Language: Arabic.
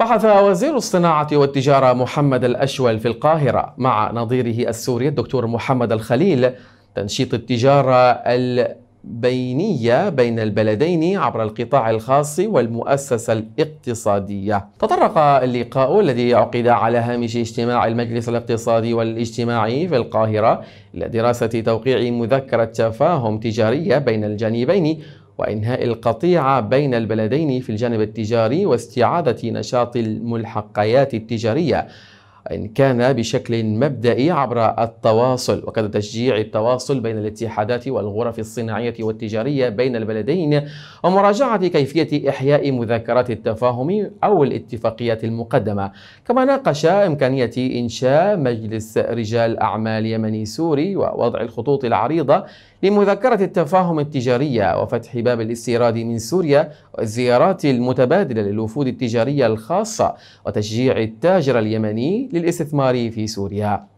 بحث وزير الصناعة والتجارة محمد الأشول في القاهرة مع نظيره السوري الدكتور محمد الخليل تنشيط التجارة البينية بين البلدين عبر القطاع الخاص والمؤسسة الاقتصادية تطرق اللقاء الذي عقد على هامش اجتماع المجلس الاقتصادي والاجتماعي في القاهرة إلى دراسة توقيع مذكرة تفاهم تجارية بين الجانبين وإنهاء القطيعة بين البلدين في الجانب التجاري واستعادة نشاط الملحقيات التجارية إن كان بشكل مبدئي عبر التواصل وكذا تشجيع التواصل بين الاتحادات والغرف الصناعية والتجارية بين البلدين ومراجعة كيفية إحياء مذكرات التفاهم أو الاتفاقيات المقدمة كما ناقش إمكانية إنشاء مجلس رجال أعمال يمني سوري ووضع الخطوط العريضة لمذكرة التفاهم التجارية وفتح باب الاستيراد من سوريا والزيارات المتبادلة للوفود التجارية الخاصة وتشجيع التاجر اليمني للاستثمار في سوريا